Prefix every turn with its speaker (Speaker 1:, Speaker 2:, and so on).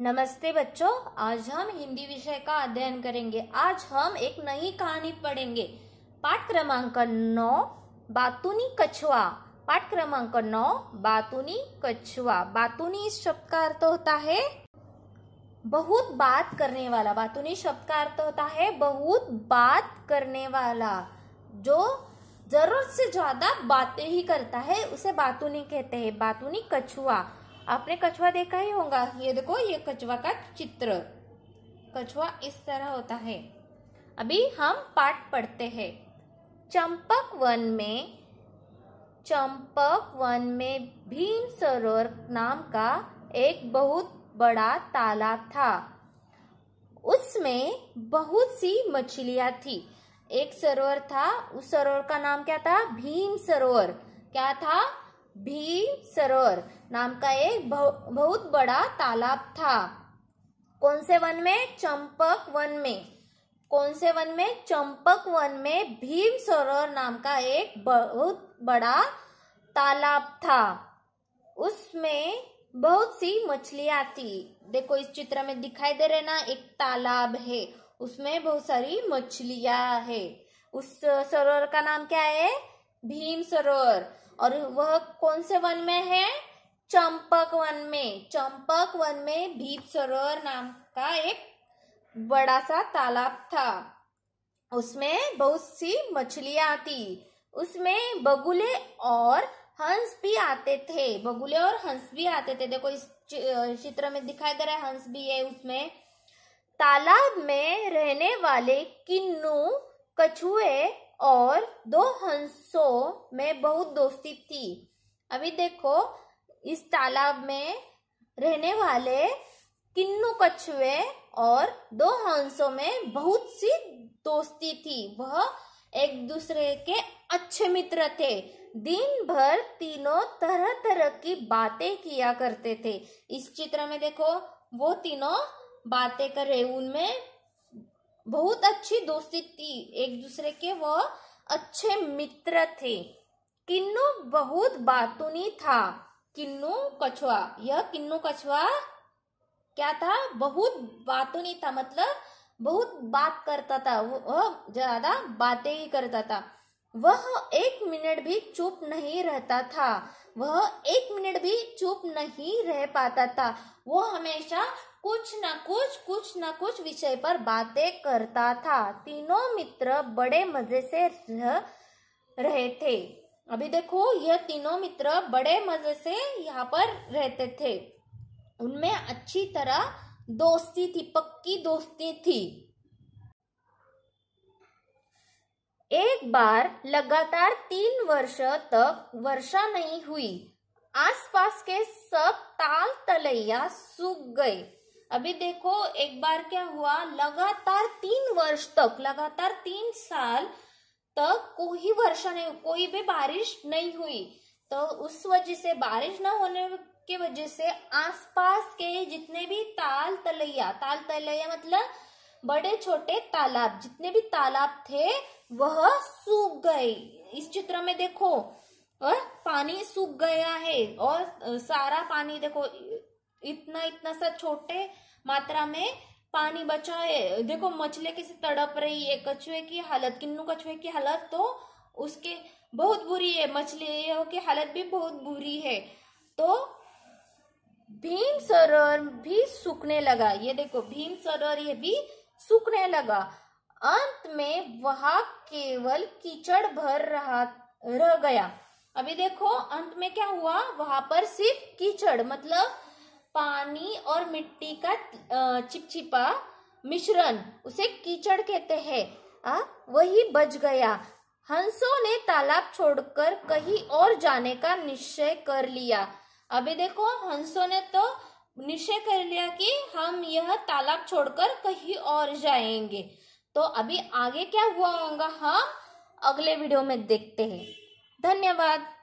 Speaker 1: नमस्ते बच्चों आज हम हिंदी विषय का अध्ययन करेंगे आज हम एक नई कहानी पढ़ेंगे पाठ क्रमांक नौ बातुनी कछुआ पाठ क्रमांक नौ बातूनी कछुआ बातुनी इस शब्द का अर्थ होता है बहुत बात करने वाला बातूनी शब्द का अर्थ होता है बहुत बात करने वाला जो जरूरत से ज्यादा बातें ही करता है उसे बातुनी कहते हैं बातूनी कछुआ आपने कछुआ देखा ही होगा ये देखो ये कछुआ का चित्र कछुआ इस तरह होता है अभी हम पाठ पढ़ते हैं चंपक वन में चंपक वन में भीम सरोवर नाम का एक बहुत बड़ा तालाब था उसमें बहुत सी मछलियां थी एक सरोवर था उस सरोवर का नाम क्या था भीम सरोवर क्या था भीम सरोवर नाम का एक बहुत बड़ा तालाब था कौन से वन में चंपक वन में कौन से वन में चंपक वन में भीम सरोवर नाम का एक बहुत बड़ा तालाब था उसमें बहुत सी मछलियां थी देखो इस चित्र में दिखाई दे रहे ना एक तालाब है उसमें बहुत सारी मछलियां है उस सरोवर का नाम क्या है भीम सरोवर और वह कौन से वन में है चंपक वन में चंपक वन में भीप सरोवर नाम का एक बड़ा सा तालाब था उसमें बहुत सी मछलियां आती उसमें बगुले और हंस भी आते थे बगुले और हंस भी आते थे देखो इस चित्र में दिखाई दे रहा है हंस भी है उसमें तालाब में रहने वाले किन्नू कछुए और दो हंसों में बहुत दोस्ती थी अभी देखो इस तालाब में रहने वाले किन्नू कछुए और दो हंसों में बहुत सी दोस्ती थी वह एक दूसरे के अच्छे मित्र थे दिन भर तीनों तरह तरह की बातें किया करते थे इस चित्र में देखो वो तीनों बातें कर रहे उनमें बहुत अच्छी दोस्ती थी एक दूसरे के वह अच्छे मित्र थे किन्नु बहुत बातूनी था किन्नु कछुआ यह किन्नु कछुआ क्या था बहुत बातूनी था मतलब बहुत बात करता था वह ज्यादा बातें ही करता था वह एक मिनट भी चुप नहीं रहता था वह एक मिनट भी चुप नहीं रह पाता था वो हमेशा कुछ न कुछ कुछ न कुछ विषय पर बातें करता था तीनों मित्र बड़े मजे से रह रहे थे अभी देखो यह तीनों मित्र बड़े मजे से यहाँ पर रहते थे उनमें अच्छी तरह दोस्ती थी पक्की दोस्ती थी एक बार लगातार तीन वर्ष तक वर्षा नहीं हुई आसपास के सब ताल तलैया सूख गए अभी देखो एक बार क्या हुआ लगातार तीन वर्ष तक लगातार तीन साल तक कोई वर्षा नहीं कोई भी बारिश नहीं हुई तो उस वजह से बारिश न होने के वजह से आसपास के जितने भी ताल तलैया ताल तलैया मतलब बड़े छोटे तालाब जितने भी तालाब थे वह सूख गए इस चित्र में देखो और पानी सूख गया है और सारा पानी देखो इतना इतना सा छोटे मात्रा में पानी बचा है देखो मछली किसी तड़प रही है कछुए की हालत किन्नू कछुए की हालत तो उसके बहुत बुरी है मछलियों की हालत भी बहुत बुरी है तो भीम सरोवर भी सूखने लगा ये देखो भीम सरोवर ये भी सूखने लगा अंत में वहा केवल कीचड़ भर रहा रह गया अभी देखो अंत में क्या हुआ वहां पर सिर्फ कीचड़ मतलब पानी और मिट्टी का चिपचिपा मिश्रण उसे कीचड़ कहते हैं आ वही बच गया हंसों ने तालाब छोड़कर कहीं और जाने का निश्चय कर लिया अभी देखो हंसों ने तो निश्चय कर लिया कि हम यह तालाब छोड़कर कहीं और जाएंगे तो अभी आगे क्या हुआ होगा हम अगले वीडियो में देखते हैं धन्यवाद